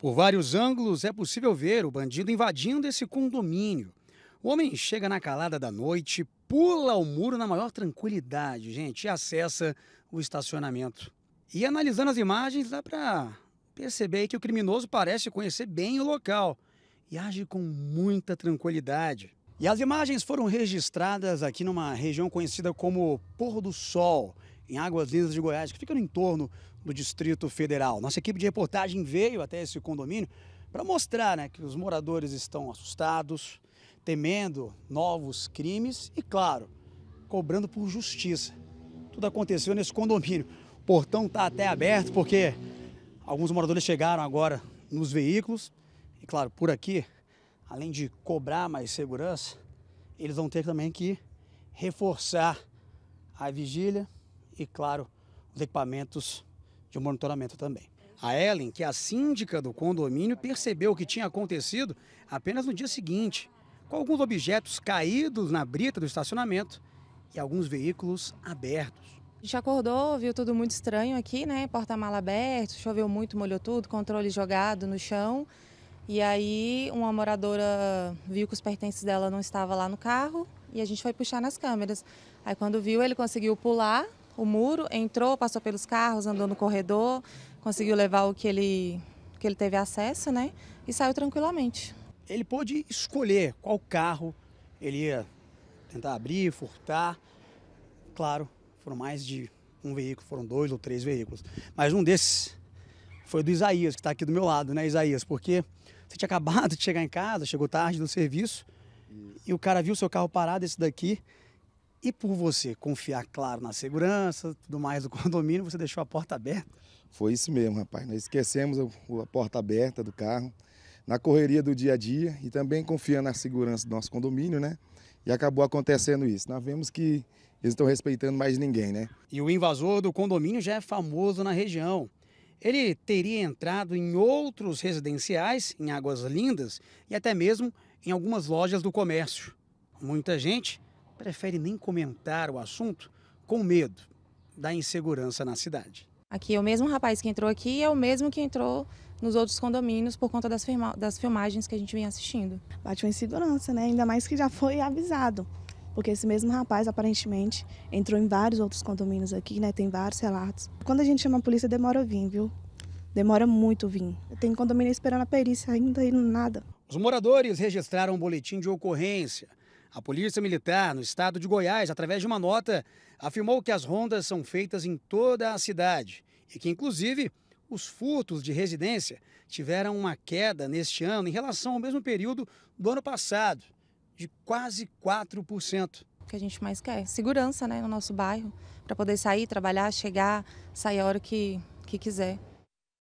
Por vários ângulos é possível ver o bandido invadindo esse condomínio. O homem chega na calada da noite, pula o muro na maior tranquilidade, gente, e acessa o estacionamento. E analisando as imagens, dá para perceber que o criminoso parece conhecer bem o local e age com muita tranquilidade. E as imagens foram registradas aqui numa região conhecida como Pôr do Sol, em Águas Lindas de Goiás, que fica no entorno do Distrito Federal. Nossa equipe de reportagem veio até esse condomínio para mostrar né, que os moradores estão assustados, temendo novos crimes e, claro, cobrando por justiça. Tudo aconteceu nesse condomínio. O portão está até aberto porque alguns moradores chegaram agora nos veículos e, claro, por aqui, além de cobrar mais segurança, eles vão ter também que reforçar a vigília e, claro, os equipamentos de monitoramento também. A Ellen, que é a síndica do condomínio, percebeu o que tinha acontecido apenas no dia seguinte, com alguns objetos caídos na brita do estacionamento e alguns veículos abertos. A gente acordou, viu tudo muito estranho aqui, né? Porta-mala aberto, choveu muito, molhou tudo, controle jogado no chão. E aí uma moradora viu que os pertences dela não estavam lá no carro e a gente foi puxar nas câmeras. Aí quando viu, ele conseguiu pular, o muro, entrou, passou pelos carros, andou no corredor, conseguiu levar o que ele, que ele teve acesso, né? E saiu tranquilamente. Ele pôde escolher qual carro ele ia tentar abrir, furtar. Claro, foram mais de um veículo, foram dois ou três veículos. Mas um desses foi do Isaías, que está aqui do meu lado, né, Isaías? Porque você tinha acabado de chegar em casa, chegou tarde do serviço, e o cara viu seu carro parado, esse daqui, e por você confiar, claro, na segurança, tudo mais do condomínio, você deixou a porta aberta? Foi isso mesmo, rapaz. Nós esquecemos a porta aberta do carro, na correria do dia a dia e também confiando na segurança do nosso condomínio, né? E acabou acontecendo isso. Nós vemos que eles estão respeitando mais ninguém, né? E o invasor do condomínio já é famoso na região. Ele teria entrado em outros residenciais, em Águas Lindas e até mesmo em algumas lojas do comércio. Muita gente prefere nem comentar o assunto com medo da insegurança na cidade. Aqui, é o mesmo rapaz que entrou aqui é o mesmo que entrou nos outros condomínios por conta das, das filmagens que a gente vem assistindo. Bate uma insegurança, né? Ainda mais que já foi avisado. Porque esse mesmo rapaz, aparentemente, entrou em vários outros condomínios aqui, né? Tem vários relatos. Quando a gente chama a polícia, demora a vir, viu? Demora muito vir. Tem condomínio esperando a perícia ainda e nada. Os moradores registraram um boletim de ocorrência a Polícia Militar, no estado de Goiás, através de uma nota, afirmou que as rondas são feitas em toda a cidade e que, inclusive, os furtos de residência tiveram uma queda neste ano em relação ao mesmo período do ano passado, de quase 4%. O que a gente mais quer? Segurança né, no nosso bairro, para poder sair, trabalhar, chegar, sair a hora que, que quiser.